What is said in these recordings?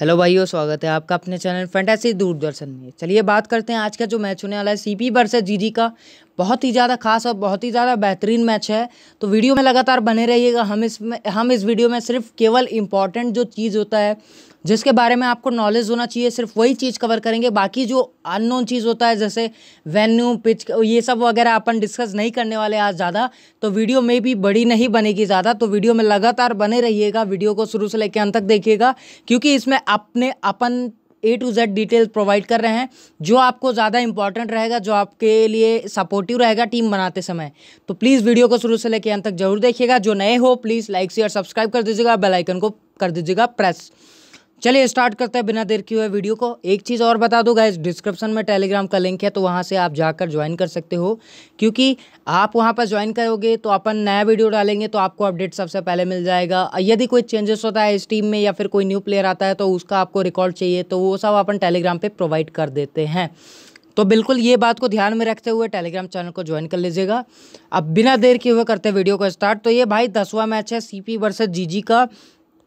hello भाइयों स्वागत है आपका अपने चैनल फैंटेसी दूरदर्शन में चलिए बात करते हैं आज का जो मैच होने वाला है सीपी वर्सेस जीजी का बहुत ही ज़्यादा खास और बहुत ही ज़्यादा बेहतरीन मैच है तो वीडियो में लगातार बने रहिएगा हम इसमें हम इस वीडियो में सिर्फ केवल इम्पॉर्टेंट जो चीज़ होता है जिसके बारे में आपको नॉलेज होना चाहिए सिर्फ वही चीज़ कवर करेंगे बाकी जो अननोन चीज़ होता है जैसे वेन्यू पिच ये सब वगैरह अपन डिस्कस नहीं करने वाले आज ज़्यादा तो वीडियो में भी बड़ी नहीं बनेगी ज़्यादा तो वीडियो में लगातार बने रहिएगा वीडियो को शुरू से लेकर अंत तक देखिएगा क्योंकि इसमें अपने अपन A to Z detail provide कर रहे हैं जो आपको ज़्यादा इंपॉर्टेंट रहेगा जो आपके लिए सपोर्टिव रहेगा टीम बनाते समय तो प्लीज़ वीडियो को शुरू से लेकर अंत तक जरूर देखिएगा जो नए हो प्लीज़ लाइक शेयर सब्सक्राइब कर दीजिएगा बेलाइकन को कर दीजिएगा प्रेस चलिए स्टार्ट करते हैं बिना देर की हुए वीडियो को एक चीज़ और बता दो गाइज डिस्क्रिप्शन में टेलीग्राम का लिंक है तो वहाँ से आप जाकर ज्वाइन कर सकते हो क्योंकि आप वहाँ पर ज्वाइन करोगे तो अपन नया वीडियो डालेंगे तो आपको अपडेट सबसे पहले मिल जाएगा यदि कोई चेंजेस होता है इस टीम में या फिर कोई न्यू प्लेयर आता है तो उसका आपको रिकॉर्ड चाहिए तो वो सब अपन टेलीग्राम पर प्रोवाइड कर देते हैं तो बिल्कुल ये बात को ध्यान में रखते हुए टेलीग्राम चैनल को ज्वाइन कर लीजिएगा अब बिना देर किए हुए करते वीडियो को स्टार्ट तो ये भाई दसवां मैच है सीपी वर्सेस जीजी का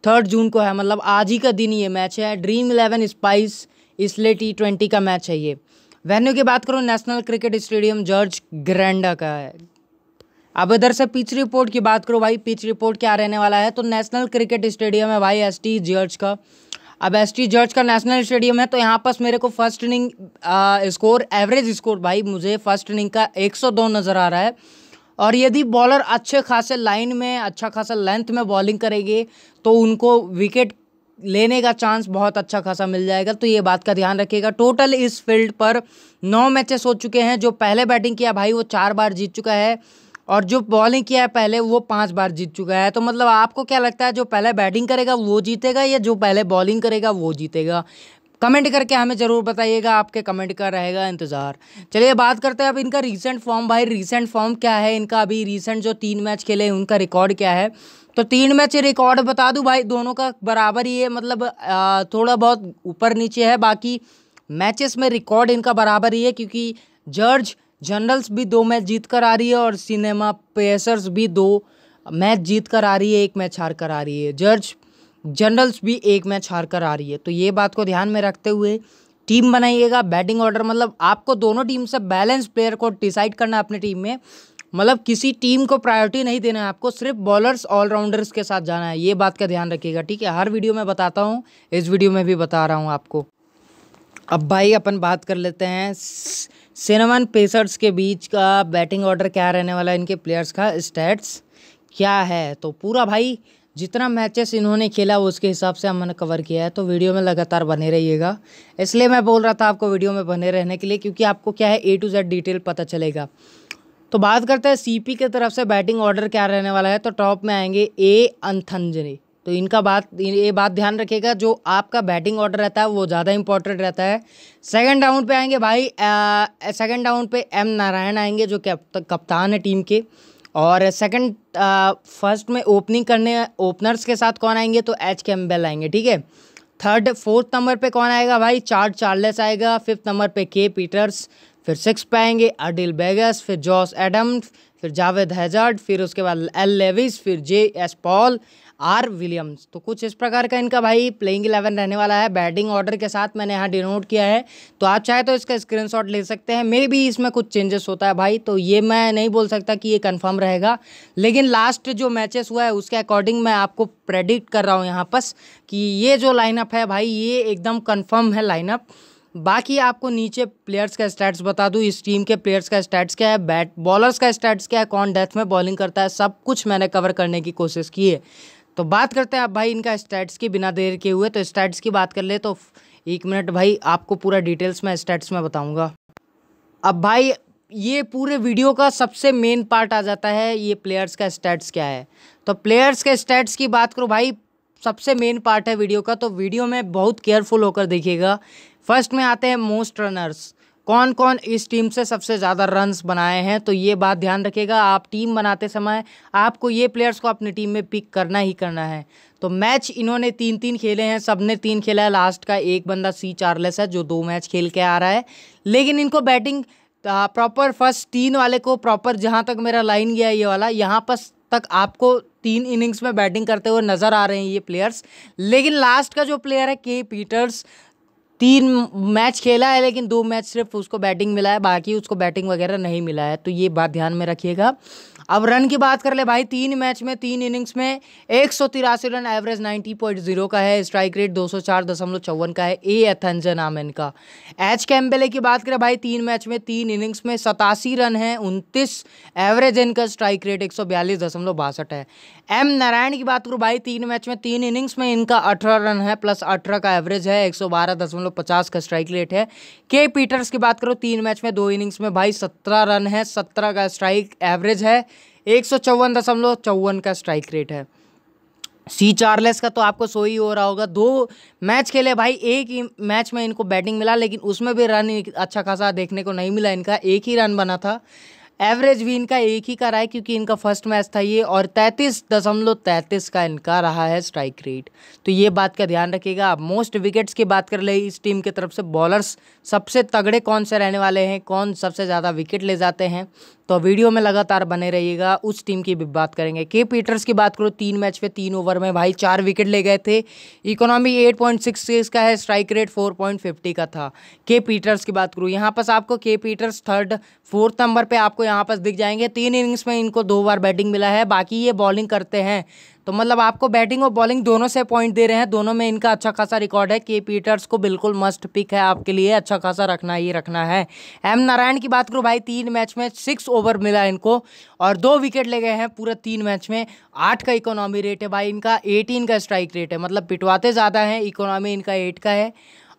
थर्ड जून को है मतलब आज ही का दिन ये मैच है ड्रीम इलेवन स्पाइस इसलिए टी ट्वेंटी का मैच है ये वेन्यू की बात करो National Cricket Stadium George Grenada का है अब इधर से पिच रिपोर्ट की बात करो भाई पिच रिपोर्ट क्या रहने वाला है तो नेशनल क्रिकेट स्टेडियम है भाई एस टी जॉर्ज का अब एस टी जॉर्ज का नेशनल स्टेडियम है तो यहाँ पास मेरे को first inning score average score भाई मुझे फर्स्ट इनिंग का दो नज़र आ रहा है और यदि बॉलर अच्छे खासे लाइन में अच्छा खासा लेंथ में बॉलिंग करेंगे तो उनको विकेट लेने का चांस बहुत अच्छा खासा मिल जाएगा तो ये बात का ध्यान रखिएगा टोटल इस फील्ड पर नौ मैचेस हो चुके हैं जो पहले बैटिंग किया भाई वो चार बार जीत चुका है और जो बॉलिंग किया है पहले वो पांच बार जीत चुका है तो मतलब आपको क्या लगता है जो पहले बैटिंग करेगा वो जीतेगा या जो पहले बॉलिंग करेगा वो जीतेगा कमेंट करके हमें ज़रूर बताइएगा आपके कमेंट का रहेगा इंतज़ार चलिए बात करते हैं अब इनका रीसेंट फॉर्म भाई रीसेंट फॉर्म क्या है इनका अभी रीसेंट जो तीन मैच खेले उनका रिकॉर्ड क्या है तो तीन मैच रिकॉर्ड बता दूं भाई दोनों का बराबर ही है मतलब आ, थोड़ा बहुत ऊपर नीचे है बाकी मैचेस में रिकॉर्ड इनका बराबर ही है क्योंकि जर्ज जनरल्स भी दो मैच जीत कर आ रही है और सिनेमा पेसर्स भी दो मैच जीत कर आ रही है एक मैच हार कर आ रही है जर्ज जनरल्स भी एक मैच हार कर आ रही है तो ये बात को ध्यान में रखते हुए टीम बनाइएगा बैटिंग ऑर्डर मतलब आपको दोनों टीम से बैलेंस प्लेयर को डिसाइड करना अपनी टीम में मतलब किसी टीम को प्रायोरिटी नहीं देना है आपको सिर्फ बॉलर्स ऑलराउंडर्स के साथ जाना है ये बात का ध्यान रखिएगा ठीक है हर वीडियो में बताता हूँ इस वीडियो में भी बता रहा हूँ आपको अब भाई अपन बात कर लेते हैं सिनेमन पेसर्स के बीच का बैटिंग ऑर्डर क्या रहने वाला है इनके प्लेयर्स का स्टैट्स क्या है तो पूरा भाई जितना मैचेस इन्होंने खेला उसके हिसाब से हमने कवर किया है तो वीडियो में लगातार बने रहिएगा इसलिए मैं बोल रहा था आपको वीडियो में बने रहने के लिए क्योंकि आपको क्या है ए टू जेड डिटेल पता चलेगा तो बात करते हैं सीपी की तरफ से बैटिंग ऑर्डर क्या रहने वाला है तो टॉप में आएंगे ए अंथंजनी तो इनका बात ये बात ध्यान रखिएगा जो आपका बैटिंग ऑर्डर रहता है वो ज़्यादा इंपॉर्टेंट रहता है सेकंड राउंड पे आएंगे भाई सेकंड राउंड पे एम नारायण आएंगे जो कप्तान है टीम के और सेकंड फर्स्ट uh, में ओपनिंग करने ओपनर्स के साथ कौन आएंगे तो एच कैम्बेल आएंगे ठीक है थर्ड फोर्थ नंबर पे कौन आएगा भाई चार्ड चार्लेस आएगा फिफ्थ नंबर पे के पीटर्स फिर सिक्स पे आएंगे अडिल बेगस फिर जॉस एडम्स फिर जावेद हैजार्ड फिर उसके बाद एल लेविस फिर J S Paul R Williams तो कुछ इस प्रकार का इनका भाई प्लेइंग इलेवन रहने वाला है बैटिंग ऑर्डर के साथ मैंने यहाँ डिनोट किया है तो आप चाहे तो इसका स्क्रीनशॉट ले सकते हैं मे भी इसमें कुछ चेंजेस होता है भाई तो ये मैं नहीं बोल सकता कि ये कंफर्म रहेगा लेकिन लास्ट जो मैचेस हुआ है उसके अकॉर्डिंग मैं आपको प्रेडिक्ट कर रहा हूँ यहाँ पर कि ये जो लाइनअप है भाई ये एकदम कन्फर्म है लाइनअप बाकी आपको नीचे प्लेयर्स का स्टैट्स बता दूँ इस टीम के प्लेयर्स का स्टैट्स क्या है बैट बॉलर्स का स्टैट्स क्या है कौन डेथ में बॉलिंग करता है सब कुछ मैंने कवर करने की कोशिश की है तो बात करते हैं आप भाई इनका स्टैट्स की बिना देर के हुए तो स्टैट्स की बात कर ले तो एक मिनट भाई आपको पूरा डिटेल्स में स्टैट्स में बताऊँगा अब भाई ये पूरे वीडियो का सबसे मेन पार्ट आ जाता है ये प्लेयर्स का स्टैट्स क्या है तो प्लेयर्स के स्टैट्स की बात करूँ भाई सबसे मेन पार्ट है वीडियो का तो वीडियो में बहुत केयरफुल होकर देखिएगा फर्स्ट में आते हैं मोस्ट रनर्स कौन कौन इस टीम से सबसे ज़्यादा रन्स बनाए हैं तो ये बात ध्यान रखिएगा आप टीम बनाते समय आपको ये प्लेयर्स को अपनी टीम में पिक करना ही करना है तो मैच इन्होंने तीन तीन खेले हैं सब ने तीन खेला है लास्ट का एक बंदा सी चार्लेस है जो दो मैच खेल के आ रहा है लेकिन इनको बैटिंग प्रॉपर फर्स्ट तीन वाले को प्रॉपर जहाँ तक मेरा लाइन गया ये वाला यहाँ पर तक आपको तीन इनिंग्स में बैटिंग करते हुए नज़र आ रहे हैं ये प्लेयर्स लेकिन लास्ट का जो प्लेयर है के पीटर्स तीन मैच खेला है लेकिन दो मैच सिर्फ उसको बैटिंग मिला है बाकी उसको बैटिंग वगैरह नहीं मिला है तो ये बात ध्यान में रखिएगा अब रन की बात कर ले भाई तीन मैच में तीन इनिंग्स में एक रन एवरेज 90.0 का है स्ट्राइक रेट दो का है ए एथेंजन नाम इनका एच कैम्बेले की बात करें भाई तीन मैच में तीन इनिंग्स में सतासी रन है उनतीस एवरेज इनका स्ट्राइक रेट एक है एम नारायण की बात करूँ भाई तीन मैच में तीन इनिंग्स में इनका अठारह रन है प्लस अठारह का एवरेज है एक दशमलव पचास का स्ट्राइक रेट है के पीटर्स की बात करो तीन मैच में दो इनिंग्स में भाई सत्रह रन है सत्रह का स्ट्राइक एवरेज है एक सौ चौवन दशमलव चौवन का स्ट्राइक रेट है सी चार्लेस का तो आपको सो ही हो रहा होगा दो मैच खेले भाई एक ही मैच में इनको बैटिंग मिला लेकिन उसमें भी रन अच्छा खासा देखने को नहीं मिला इनका एक ही रन बना था एवरेज भी इनका एक ही का रहा है क्योंकि इनका फर्स्ट मैच था ये और तैंतीस दशमलव तैंतीस का इनका रहा है स्ट्राइक रेट तो ये बात का ध्यान रखिएगा आप मोस्ट विकेट्स की बात कर ले इस टीम की तरफ से बॉलर्स सबसे तगड़े कौन से रहने वाले हैं कौन सबसे ज़्यादा विकेट ले जाते हैं तो वीडियो में लगातार बने रहिएगा उस टीम की भी बात करेंगे के पीटर्स की बात करो तीन मैच में तीन ओवर में भाई चार विकेट ले गए थे इकोनॉमी एट पॉइंट सिक्स का है strike rate four point fifty का था के पीटर्स की बात करूँ यहाँ पर आपको के पीटर्स थर्ड फोर्थ नंबर पर आपको यहाँ पर दिख जाएंगे तीन इनिंग्स में इनको दो बार बैटिंग मिला है बाकी ये बॉलिंग करते हैं तो मतलब आपको बैटिंग और बॉलिंग दोनों से पॉइंट दे रहे हैं दोनों में इनका अच्छा खासा रिकॉर्ड है के पीटर्स को बिल्कुल मस्ट पिक है आपके लिए अच्छा खासा रखना ही रखना है एम नारायण की बात करूँ भाई तीन मैच में सिक्स ओवर मिला इनको और दो विकेट ले गए हैं पूरा तीन मैच में आठ का इकोनॉमी रेट है भाई इनका एटीन का स्ट्राइक रेट है मतलब पिटवाते ज़्यादा हैं इकोनॉमी इनका एट का है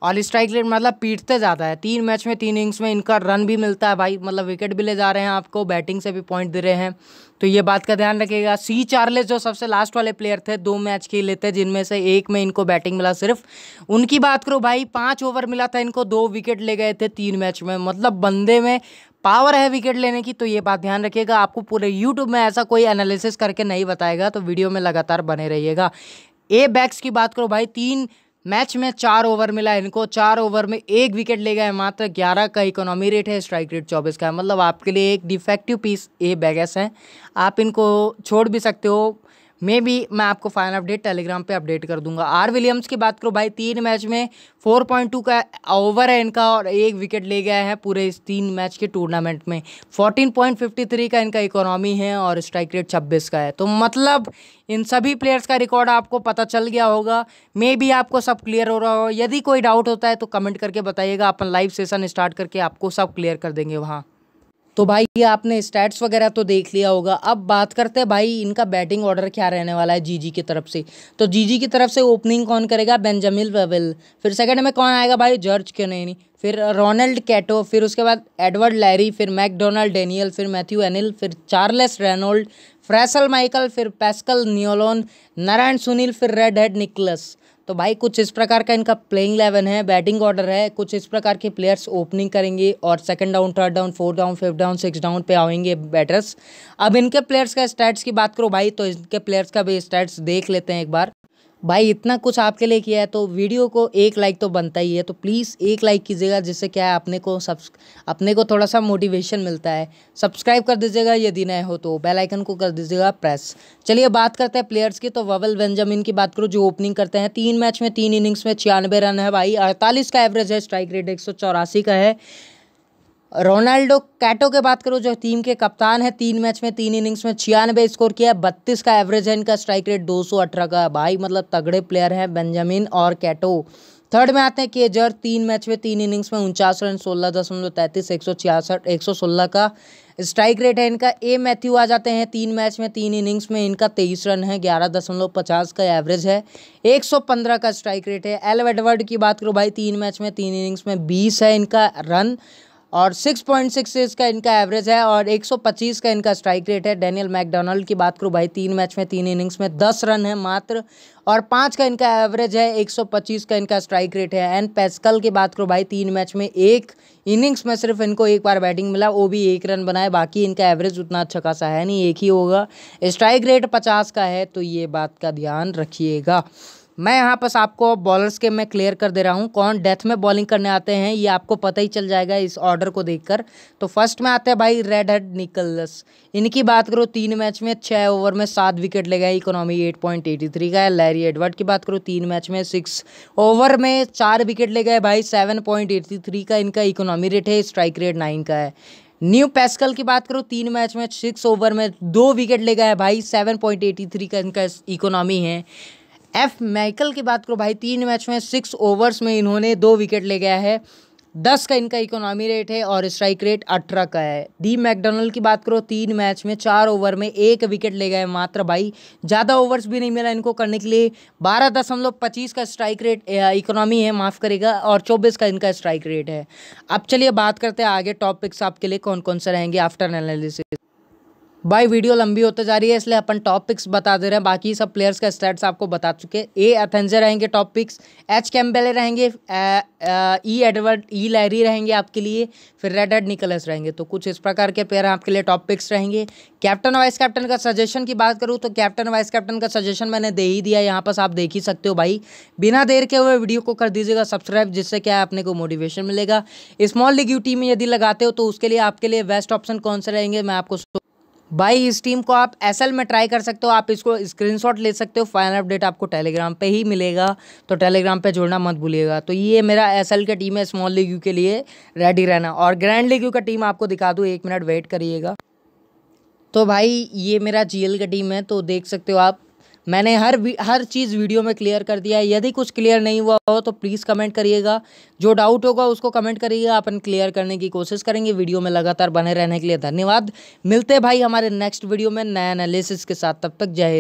और स्ट्राइक रेट मतलब पीटते ज़्यादा है तीन मैच में तीन इनिंग्स में इनका रन भी मिलता है भाई मतलब विकेट भी ले जा रहे हैं आपको बैटिंग से भी पॉइंट दे रहे हैं तो ये बात का ध्यान रखिएगा सी चार्लेस जो सबसे लास्ट वाले प्लेयर थे दो मैच खेले थे जिनमें से एक में इनको बैटिंग मिला सिर्फ उनकी बात करो भाई पाँच ओवर मिला था इनको दो विकेट ले गए थे तीन मैच में मतलब बंदे में पावर है विकेट लेने की तो ये बात ध्यान रखिएगा आपको पूरे यूट्यूब में ऐसा कोई एनालिसिस करके नहीं बताएगा तो वीडियो में लगातार बने रहिएगा ए बैक्स की बात करो भाई तीन मैच में चार ओवर मिला इनको चार ओवर में एक विकेट ले गए मात्र 11 का इकोनॉमी रेट है स्ट्राइक रेट 24 का है मतलब आपके लिए एक डिफेक्टिव पीस ये बैगेस है आप इनको छोड़ भी सकते हो मे भी मैं आपको फाइनल अपडेट टेलीग्राम पे अपडेट कर दूंगा आर विलियम्स की बात करो भाई तीन मैच में 4.2 का ओवर है इनका और एक विकेट ले गया है पूरे इस तीन मैच के टूर्नामेंट में 14.53 का इनका इकोनॉमी है और स्ट्राइक रेट छब्बीस का है तो मतलब इन सभी प्लेयर्स का रिकॉर्ड आपको पता चल गया होगा मे भी आपको सब क्लियर हो रहा हो यदि कोई डाउट होता है तो कमेंट करके बताइएगा अपन लाइव सेशन स्टार्ट करके आपको सब क्लियर कर देंगे वहाँ तो भाई ये आपने स्टैट्स वगैरह तो देख लिया होगा अब बात करते हैं भाई इनका बैटिंग ऑर्डर क्या रहने वाला है जीजी की तरफ से तो जीजी की तरफ से ओपनिंग कौन करेगा बेंजामिन वेबल फिर सेकंड में कौन आएगा भाई जॉर्ज नहीं फिर रोनल्ड कैटो फिर उसके बाद एडवर्ड लैरी फिर मैकडोनल्ड डेनियल फिर मैथ्यू एनिल फिर चार्लेस रेनोल्ड फ्रैसल माइकल फिर पैस्कल न्योलोन नारायण सुनील फिर रेड हेड निकलस तो भाई कुछ इस प्रकार का इनका प्लेइंग इलेवन है बैटिंग ऑर्डर है कुछ इस प्रकार के प्लेयर्स ओपनिंग करेंगे और second down third down fourth down fifth down six down पे आएंगे बैटर्स अब इनके प्लेयर्स का स्टैट्स की बात करो भाई तो इनके प्लेयर्स का भी स्टैट्स देख लेते हैं एक बार भाई इतना कुछ आपके लिए किया है तो वीडियो को एक लाइक तो बनता ही है तो प्लीज़ एक लाइक कीजिएगा जिससे क्या है अपने को सब्स अपने को थोड़ा सा मोटिवेशन मिलता है सब्सक्राइब कर दीजिएगा यदि नए हो तो बेल आइकन को कर दीजिएगा प्रेस चलिए बात करते हैं प्लेयर्स की तो ववल बेंजामिन की बात करो जो ओपनिंग करते हैं तीन मैच में तीन इनिंग्स में छियानवे रन है भाई अड़तालीस का एवरेज है स्ट्राइक रेट एक का है रोनाल्डो कैटो के बात करो जो टीम के कप्तान है तीन मैच में तीन इनिंग्स में छियानवे स्कोर किया है बत्तीस का एवरेज है इनका स्ट्राइक रेट दो सौ अठारह का भाई मतलब तगड़े प्लेयर हैं बेंजामिन और कैटो थर्ड में आते हैं केजर तीन मैच में तीन इनिंग्स में उनचास रन सोलह दशमलव तैंतीस एक सौ छियासठ एक सौ सोलह का स्ट्राइक रेट है इनका ए मैथ्यू आ जाते हैं तीन मैच में तीन इनिंग्स में इनका तेईस रन है ग्यारह दशमलव पचास का एवरेज है एक सौ पंद्रह का स्ट्राइक रेट है एल एडवर्ड की बात करो भाई तीन मैच में तीन इनिंग्स में बीस है इनका रन और 6.6 का इनका एवरेज है और 125 का इनका स्ट्राइक रेट है डैनियल मैकडोनल्ड की बात करूँ भाई तीन मैच में तीन इनिंग्स में 10 रन है मात्र और पाँच का इनका एवरेज है 125 का इनका स्ट्राइक रेट है एंड पेस्कल की बात करूँ भाई तीन मैच में एक इनिंग्स में सिर्फ इनको एक बार बैटिंग मिला वो भी एक रन बनाए बाकी इनका एवरेज उतना अच्छा खासा है नहीं एक ही होगा स्ट्राइक रेट पचास का है तो ये बात का ध्यान रखिएगा मैं यहाँ पर आपको बॉलर्स के मैं क्लियर कर दे रहा हूँ कौन डेथ में बॉलिंग करने आते हैं ये आपको पता ही चल जाएगा इस ऑर्डर को देखकर तो फर्स्ट में आते हैं भाई रेड हेड निकल्स इनकी बात करो तीन मैच में छः ओवर में सात विकेट ले गए economy eight point eighty three का है लैरी एडवर्ड की बात करो तीन मैच में सिक्स ओवर में चार विकेट ले गए भाई सेवन पॉइंट एटी थ्री का इनका इकोनॉमी रेट है स्ट्राइक रेट नाइन का है न्यू पेस्कल की बात करो तीन मैच में सिक्स ओवर में दो विकेट ले गए भाई सेवन पॉइंट एटी थ्री का इनका इकोनॉमी है एफ मैकल की बात करो भाई तीन मैच में सिक्स ओवर्स में इन्होंने दो विकेट ले गया है दस का इनका इकोनॉमी रेट है और स्ट्राइक रेट अठारह का है डी मैकडोनल्ड की बात करो तीन मैच में चार ओवर में एक विकेट ले गए मात्र भाई ज़्यादा ओवर्स भी नहीं मिला इनको करने के लिए बारह दशमलव पच्चीस का स्ट्राइक रेट इकोनॉमी है माफ़ करेगा और चौबीस का इनका स्ट्राइक रेट है अब चलिए बात करते हैं आगे टॉपिक्स आपके लिए कौन कौन से रहेंगे आफ्टर एनालिसिस भाई वीडियो लंबी होते जा रही है इसलिए अपन टॉप पिक्स बता दे रहे हैं बाकी सब प्लेयर्स का स्टेट्स आपको बता चुके ए एथेंजे रहेंगे टॉप पिक्स एच कैम्बेले रहेंगे ई एडवर्ड ई लैरी रहेंगे आपके लिए फिर रेड एड निकलस रहेंगे तो कुछ इस प्रकार के प्लेयर आपके लिए टॉप पिक्स रहेंगे कैप्टन वाइस कैप्टन का सजेशन की बात करूँ तो कैप्टन वाइस कैप्टन का सजेशन मैंने दे ही दिया यहाँ पर आप देख ही सकते हो भाई बिना देर के हुए वीडियो को कर दीजिएगा सब्सक्राइब जिससे क्या अपने को मोटिवेशन मिलेगा स्मॉल लीग यू टीम में यदि लगाते हो तो उसके लिए आपके लिए बेस्ट ऑप्शन कौन से रहेंगे मैं आपको भाई इस टीम को आप एसएल में ट्राई कर सकते हो आप इसको स्क्रीनशॉट ले सकते हो फाइनल अपडेट आपको टेलीग्राम पे ही मिलेगा तो टेलीग्राम पे जुड़ना मत भूलिएगा तो ये मेरा एसएल का टीम है स्मॉल लीग यू के लिए रेडी रहना और ग्रैंड लीग यू का टीम आपको दिखा दूँ एक मिनट वेट करिएगा तो भाई ये मेरा जी का टीम है तो देख सकते हो आप मैंने हर हर चीज़ वीडियो में क्लियर कर दिया है यदि कुछ क्लियर नहीं हुआ हो तो प्लीज़ कमेंट करिएगा जो डाउट होगा उसको कमेंट करिएगा अपन क्लियर करने की कोशिश करेंगे वीडियो में लगातार बने रहने के लिए धन्यवाद मिलते भाई हमारे नेक्स्ट वीडियो में नया एनालिसिस के साथ तब तक जय